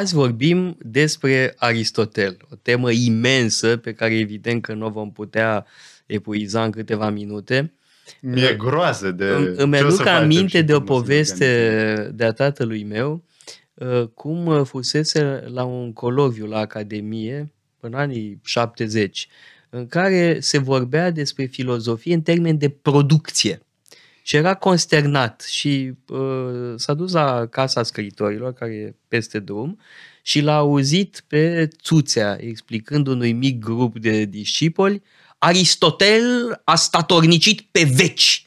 Azi vorbim despre Aristotel, o temă imensă pe care evident că nu vom putea epuiza în câteva minute. Mi-e groază de... Îmi, îmi aduc aminte de o poveste de-a tatălui meu, uh, cum uh, fusese la un coloviu la Academie în anii 70, în care se vorbea despre filozofie în termen de producție. Și era consternat și uh, s-a dus la casa scriitorilor, care e peste drum, și l-a auzit pe Țuțea, explicând unui mic grup de discipoli, Aristotel a statornicit pe veci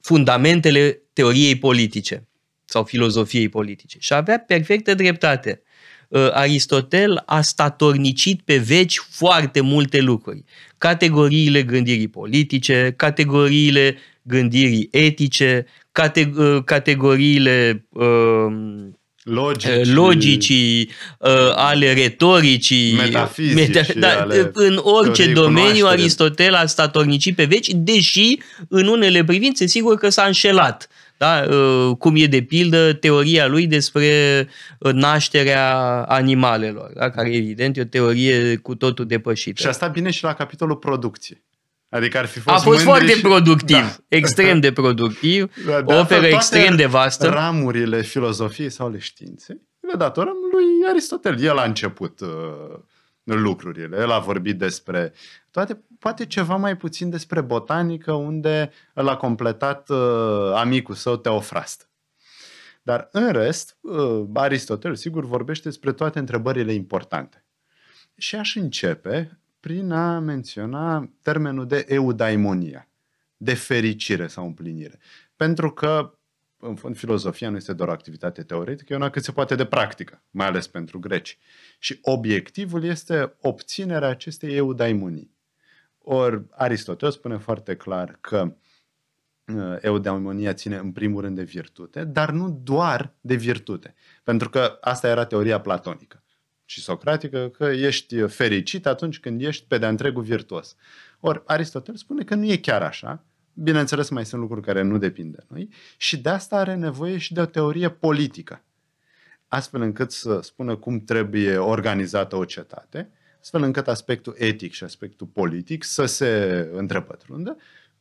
fundamentele teoriei politice sau filozofiei politice. Și avea perfectă dreptate. Uh, Aristotel a statornicit pe veci foarte multe lucruri. Categoriile gândirii politice, categoriile gândirii etice, cate, uh, categoriile um, uh, logicii, logicii uh, ale retoricii, metafizicii, meta- da, ale în orice domeniu cunoaștere. Aristotel a statornicit pe veci, deși în unele privințe sigur că s-a înșelat. Da? Uh, cum e de pildă teoria lui despre uh, nașterea animalelor, da? care evident e o teorie cu totul depășită. Și asta bine și la capitolul producție. Adică ar fi fost A fost foarte și... productiv, da. extrem de productiv, da, de extrem de vastă. ramurile filozofiei sau ale științei le datorăm lui Aristotel. El a început uh, lucrurile. El a vorbit despre toate, poate ceva mai puțin despre botanică, unde l-a completat uh, amicul său Teofrast. Dar în rest, uh, Aristotel, sigur, vorbește despre toate întrebările importante. Și aș începe prin a menționa termenul de eudaimonia, de fericire sau împlinire. Pentru că în fond, filozofia nu este doar o activitate teoretică, e una cât se poate de practică, mai ales pentru greci. Și obiectivul este obținerea acestei eudaimonii. Or Aristotel spune foarte clar că uh, eudaimonia ține în primul rând de virtute, dar nu doar de virtute. Pentru că asta era teoria platonică și socratică, că ești fericit atunci când ești pe de-a întregul virtuos. Or Aristotel spune că nu e chiar așa, bineînțeles mai sunt lucruri care nu depind de noi, și de asta are nevoie și de o teorie politică, astfel încât să spună cum trebuie organizată o cetate astfel încât aspectul etic și aspectul politic să se întrepătrundă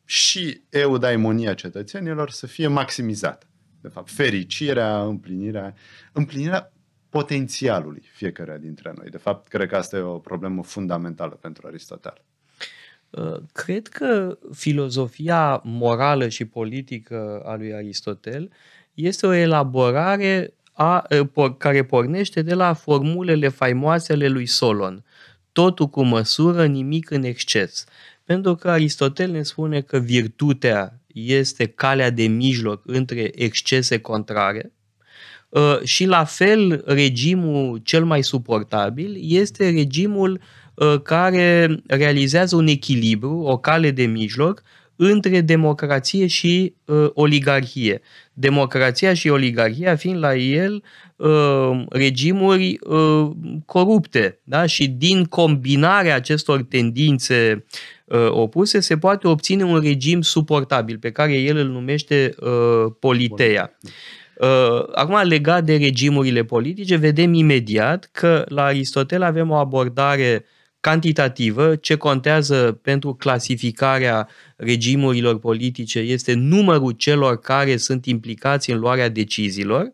și eudaimonia cetățenilor să fie maximizată. De fapt, fericirea, împlinirea, împlinirea potențialului fiecare dintre noi. De fapt, cred că asta e o problemă fundamentală pentru Aristotel. Uh, cred că filozofia morală și politică a lui Aristotel este o elaborare a, care pornește de la formulele faimoase ale lui Solon. Totul cu măsură, nimic în exces. Pentru că Aristotel ne spune că virtutea este calea de mijloc între excese contrare, și la fel regimul cel mai suportabil este regimul care realizează un echilibru, o cale de mijloc între democrație și uh, oligarhie. Democrația și oligarhia fiind la el uh, regimuri uh, corupte. Da? Și din combinarea acestor tendințe uh, opuse se poate obține un regim suportabil, pe care el îl numește uh, politeia. Uh, acum, legat de regimurile politice, vedem imediat că la Aristotel avem o abordare uh, cantitativă, ce contează pentru clasificarea regimurilor politice este numărul celor care sunt implicați în luarea deciziilor,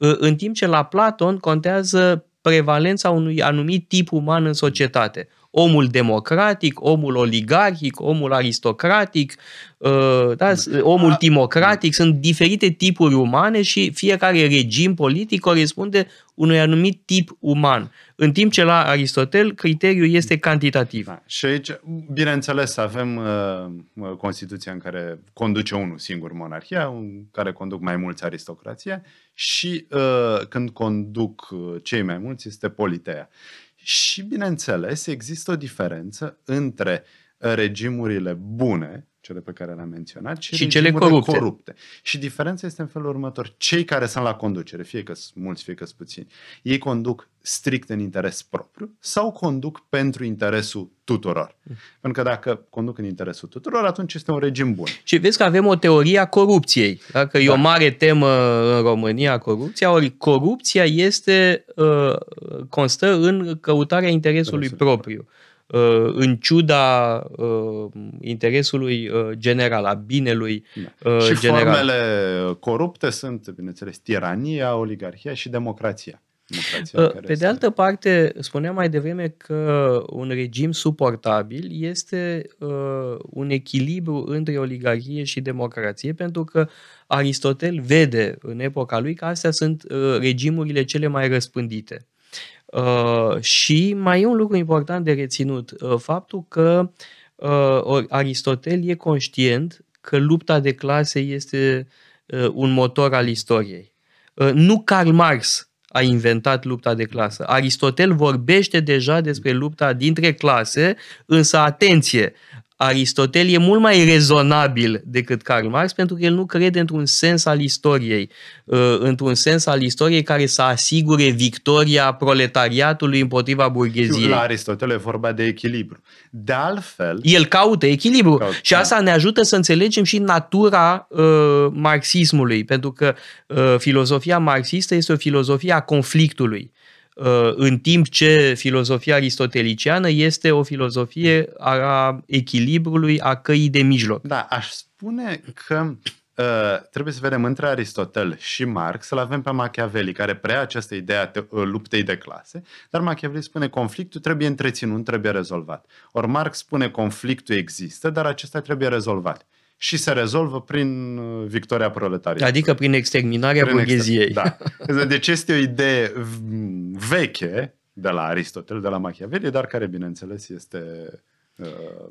ă, în timp ce la Platon contează prevalența unui anumit tip uman în societate omul democratic, omul oligarhic, omul aristocratic, uh, da, omul da. timocratic, sunt diferite tipuri umane și fiecare regim politic corespunde unui anumit tip uman. În timp ce la Aristotel criteriul este cantitativ. Da. Și aici, bineînțeles, avem uh, uh Constituția în care conduce unul singur monarhia, în care conduc mai mulți aristocrația și uh, când conduc uh, cei mai mulți este politeia. Și, bineînțeles, există o diferență între regimurile bune, cele pe care le-am menționat, și, și cele corupte. corupte. Și diferența este în felul următor. Cei care sunt la conducere, fie că sunt mulți, fie că sunt puțini, ei conduc strict în interes propriu sau conduc pentru interesul tuturor. Mm. Pentru că dacă conduc în interesul tuturor, atunci este un regim bun. Și vezi că avem o teorie a corupției. Dacă da. e o da. mare temă în România corupția, ori corupția este uh, constă în căutarea interesului propriu. propriu. Uh, în ciuda uh, interesului uh, general, a binelui da. Și general. Și formele corupte sunt, bineînțeles, tirania, oligarhia și democrația. democrația Pe de altă este... parte, spuneam mai devreme că un regim suportabil este un echilibru între oligarhie și democrație, pentru că Aristotel vede în epoca lui că astea sunt regimurile cele mai răspândite. Uh, și mai e un lucru important de reținut, uh, faptul că uh, Aristotel e conștient că lupta de clase este uh, un motor al istoriei. Uh, nu Karl Marx a inventat lupta de clasă. Aristotel vorbește deja despre lupta dintre clase, însă atenție, Aristotel e mult mai rezonabil decât Karl Marx pentru că el nu crede într-un sens al istoriei, uh, într-un sens al istoriei care să asigure victoria proletariatului împotriva burgheziei. La Aristotel e vorba de echilibru. De altfel... El caută echilibru caută. și asta da. ne ajută să înțelegem și natura uh, marxismului, pentru că uh, filozofia marxistă este o filozofie a conflictului. Uh, în timp ce filozofia aristoteliciană este o filozofie a echilibrului, a căii de mijloc. Da, aș spune că uh, trebuie să vedem între Aristotel și Marx, să-l avem pe Machiavelli, care preia această idee a uh, luptei de clase, dar Machiavelli spune conflictul trebuie întreținut, trebuie rezolvat. Ori Marx spune conflictul există, dar acesta trebuie rezolvat și se rezolvă prin uh, victoria proletarilor. Adică prin exterminarea prin burgheziei. Extermin, da. Deci este o idee veche de la Aristotel, de la Machiavelli, dar care, bineînțeles, este uh,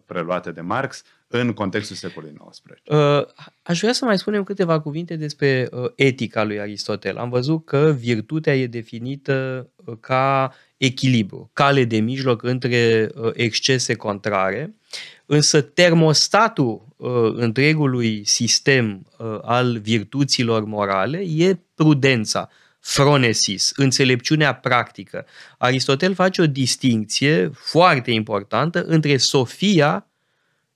preluată de Marx în contextul secolului XIX. Uh, aș vrea să mai spunem câteva cuvinte despre etica lui Aristotel. Am văzut că virtutea e definită ca echilibru, cale de mijloc între excese contrare, însă termostatul uh, întregului sistem uh, al virtuților morale e prudența, fronesis, înțelepciunea practică. Aristotel face o distinție foarte importantă între sofia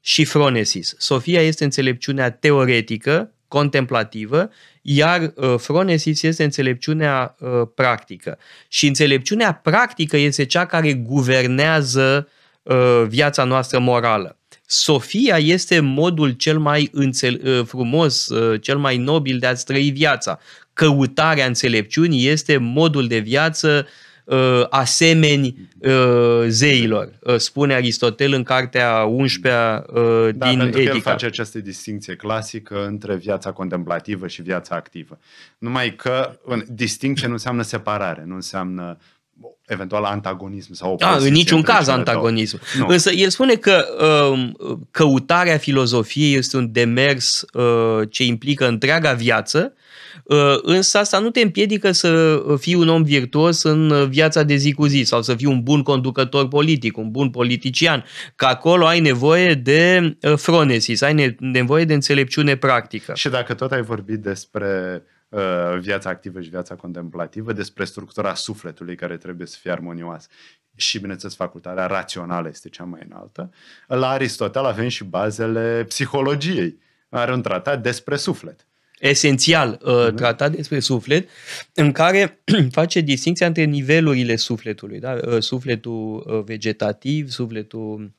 și fronesis. Sofia este înțelepciunea teoretică, contemplativă, iar uh, fronesis este înțelepciunea uh, practică. Și înțelepciunea practică este cea care guvernează uh, viața noastră morală. Sofia este modul cel mai înțel- ă, frumos, ă, cel mai nobil de a-ți trăi viața. Căutarea înțelepciunii este modul de viață uh, ă, asemeni uh, zeilor, spune Aristotel în cartea 11-a uh, da, din pentru Etica. că el face această distinție clasică între viața contemplativă și viața activă. Numai că distinție nu înseamnă separare, nu înseamnă eventual antagonism sau da, opoziție. Ah, în niciun caz antagonism. Nu. Însă el spune că um, căutarea filozofiei este un demers uh, ce implică întreaga viață, uh, însă asta nu te împiedică să fii un om virtuos în viața de zi cu zi sau să fii un bun conducător politic, un bun politician, că acolo ai nevoie de uh, fronesis, ai nevoie de înțelepciune practică. Și dacă tot ai vorbit despre Uh, viața activă și viața contemplativă, despre structura sufletului care trebuie să fie armonioasă. Și, bineînțeles, facultatea rațională este cea mai înaltă. La Aristotel avem și bazele psihologiei. Are un tratat despre suflet. Esențial, uh, mhm. tratat despre suflet, în care face distinția între nivelurile sufletului. Da? Uh, sufletul uh, vegetativ, sufletul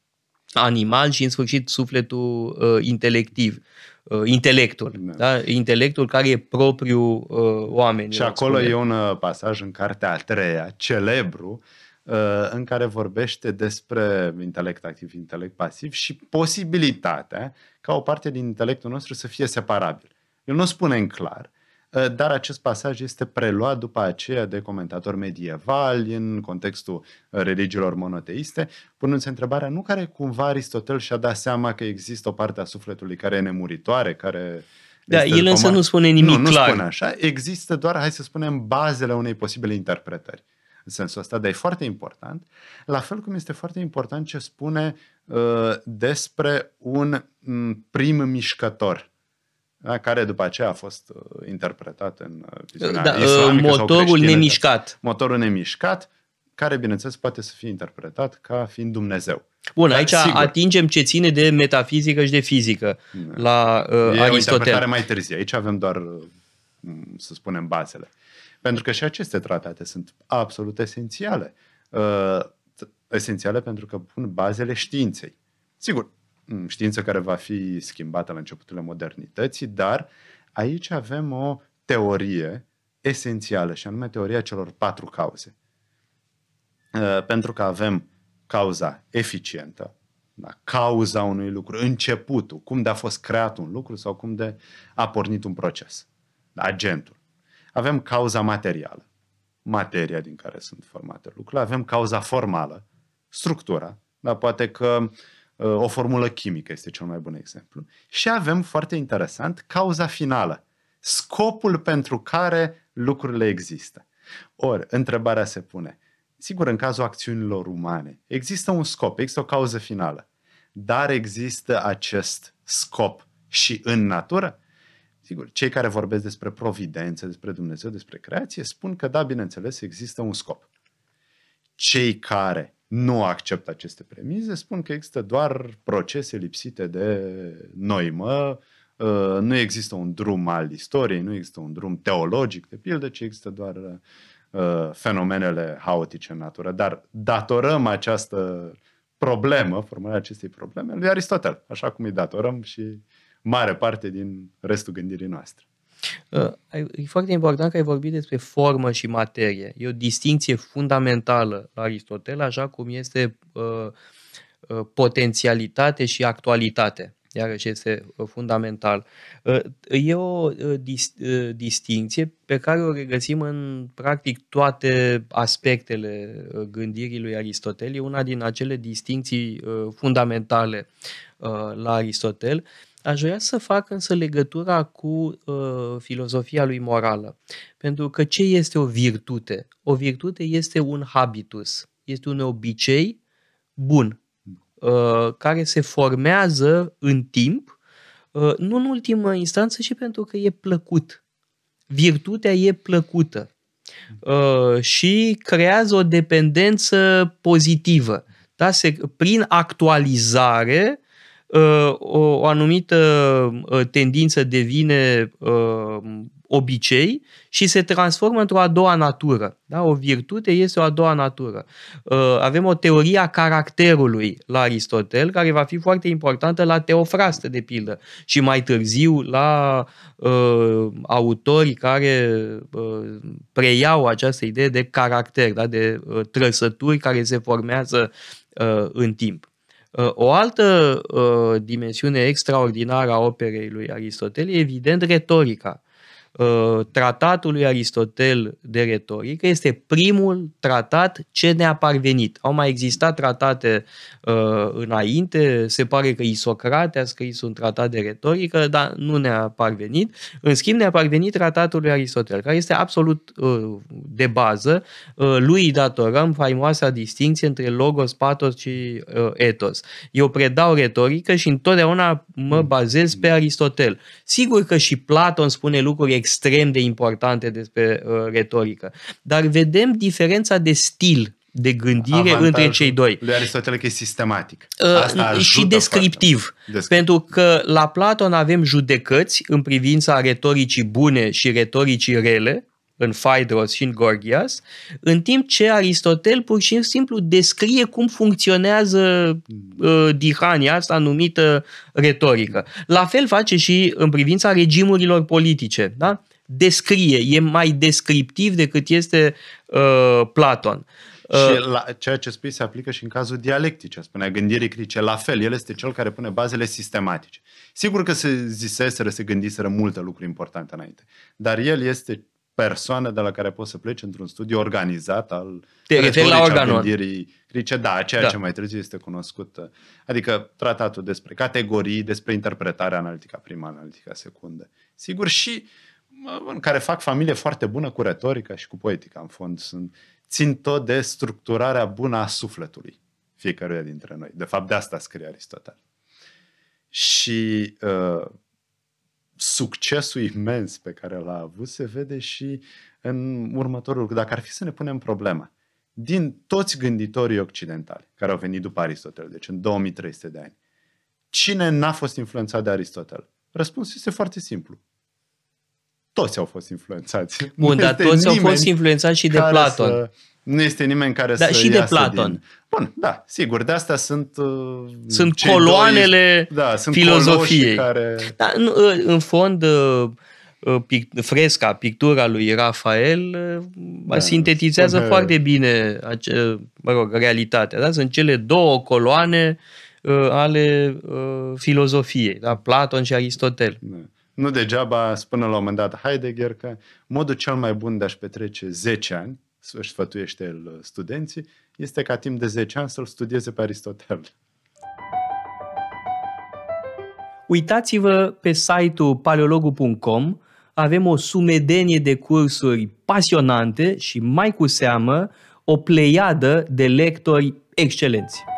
animal și, în sfârșit, sufletul uh, intelectiv uh, intelectul, da. Da? intelectul care e propriu uh, oameni. Și acolo spune. e un uh, pasaj în cartea a treia, celebru, uh, în care vorbește despre intelect activ, intelect pasiv și posibilitatea ca o parte din intelectul nostru să fie separabil. El nu spune în clar, Eh, dar acest pasaj este preluat după aceea de comentatori medievali în contextul eh, religiilor monoteiste, punându-se întrebarea nu care cumva Aristotel și-a dat seama că există o parte a sufletului care e nemuritoare, care da, el însă nu spune nimic nu, clar. Nu spune așa, există doar, hai să spunem, bazele unei posibile interpretări în sensul ăsta, dar e foarte important. La fel cum este foarte important ce spune uh, despre un mm, prim mișcător da, care după aceea a fost uh, interpretat în uh, viziunea da, islamică uh, Motorul sau nemișcat. Motorul nemișcat, care, bineînțeles, poate să fie interpretat ca fiind Dumnezeu. Bun, Dar, aici sigur, atingem ce ține de metafizică și de fizică da. la uh, e Aristotel. E o interpretare mai târziu. Aici avem doar, să spunem, bazele. Pentru că și aceste tratate sunt absolut esențiale. Uh, esențiale pentru că pun bazele științei. Sigur, Mm, știință care va fi schimbată la începutul modernității, dar aici avem o teorie esențială și anume teoria celor patru cauze. Uh, pentru că avem cauza eficientă, da, cauza unui lucru, începutul, cum de a fost creat un lucru sau cum de a pornit un proces, da, agentul. Avem cauza materială, materia din care sunt formate lucrurile, avem cauza formală, structura, dar poate că uh, o formulă chimică este cel mai bun exemplu. Și avem, foarte interesant, cauza finală. Scopul pentru care lucrurile există. Ori, întrebarea se pune, sigur, în cazul acțiunilor umane, există un scop, există o cauză finală, dar există acest scop și în natură? Sigur, cei care vorbesc despre providență, despre Dumnezeu, despre creație, spun că, da, bineînțeles, există un scop. Cei care nu accept aceste premize, spun că există doar procese lipsite de noimă, uh, nu există un drum al istoriei, nu există un drum teologic, de pildă, ci există doar uh, fenomenele haotice în natură. Dar datorăm această problemă, formularea acestei probleme, lui Aristotel, așa cum îi datorăm și mare parte din restul gândirii noastre. Uh, e foarte important că ai vorbit despre formă și materie. E o distinție fundamentală la Aristotel, așa cum este uh, uh, potențialitate și actualitate iarăși este fundamental. E o distinție pe care o regăsim în practic toate aspectele gândirii lui Aristotel. E una din acele distinții fundamentale la Aristotel Aș vrea să fac însă legătura cu uh, filozofia lui morală. Pentru că ce este o virtute? O virtute este un habitus, este un obicei bun, uh, care se formează în timp, uh, nu în ultimă instanță și pentru că e plăcut. Virtutea e plăcută uh, și creează o dependență pozitivă. Da? Se, prin actualizare o anumită uh, tendință devine uh, obicei și se transformă într-o a doua natură. Da? O virtute este o a doua natură. Uh, avem o teorie a caracterului la Aristotel, care va fi foarte importantă la Teofrastă, de pildă, și mai târziu la uh, autorii care uh, preiau această idee de caracter, da? de uh, trăsături care se formează uh, în timp. Uh, o altă uh, dimensiune extraordinară a operei lui Aristotel e evident retorica. Uh, tratatul lui Aristotel de retorică este primul tratat ce ne-a parvenit. Au mai existat tratate uh, înainte, se pare că Isocrate a scris un tratat de retorică, dar nu ne-a parvenit. În schimb, ne-a parvenit tratatul lui Aristotel, care este absolut uh, de bază. Uh, lui datorăm faimoasa distinție între logos, patos și uh, etos. Eu predau retorică și întotdeauna mă bazez pe Aristotel. Sigur că și Platon spune lucruri extrem de importante despre uh, retorică. Dar vedem diferența de stil de gândire Avantajul între cei doi. Lui Aristotel că e sistematic. Uh, Asta și descriptiv. Descriptiv. Pentru că la Platon avem judecăți în privința retoricii bune și retoricii rele, în Phaedros și în Gorgias, în timp ce Aristotel pur și simplu descrie cum funcționează uh, dihania asta numită retorică. La fel face și în privința regimurilor politice, da? Descrie, e mai descriptiv decât este uh, Platon. și uh, la, ceea ce spui se aplică și în cazul dialectice, spunea gândirii critice. La fel, el este cel care pune bazele sistematice. Sigur că se ziseseră, se gândiseră multe lucruri importante înainte, dar el este persoană de la care poți să pleci într-un studiu organizat al la organul. gândirii critice, da, ceea da. ce mai târziu este cunoscut, adică tratatul despre categorii, despre interpretarea analitică prima, analitică secundă. Sigur și în care fac familie foarte bună cu retorica și cu poetica, în fond, sunt, țin tot de structurarea bună a sufletului fiecăruia dintre noi. De fapt, de asta scrie Aristotel. Și uh, succesul imens pe care l-a avut se vede și în următorul Dacă ar fi să ne punem problema, din toți gânditorii occidentali care au venit după Aristotel, deci în 2300 de ani, cine n-a fost influențat de Aristotel? Răspunsul este foarte simplu. Toți au fost influențați. Bun, dar toți au fost influențați și de Platon. Să nu este nimeni care da, să și de Platon. Din... Bun, da, sigur, de asta sunt uh, sunt coloanele doi, da, sunt filozofiei. Care... Da, în, uh, în fond uh, pic, fresca, pictura lui Rafael da, sintetizează spune... foarte bine ace, mă rog, realitatea. Da? Sunt cele două coloane uh, ale uh, filozofiei, da? Platon și Aristotel. Da. Nu degeaba spune la un moment dat Heidegger că modul cel mai bun de a-și petrece 10 ani își sfătuiește el uh, studenții, este ca timp de 10 ani să-l studieze pe Aristotel. Uitați-vă pe site-ul paleologu.com, avem o sumedenie de cursuri pasionante și mai cu seamă o pleiadă de lectori excelenți.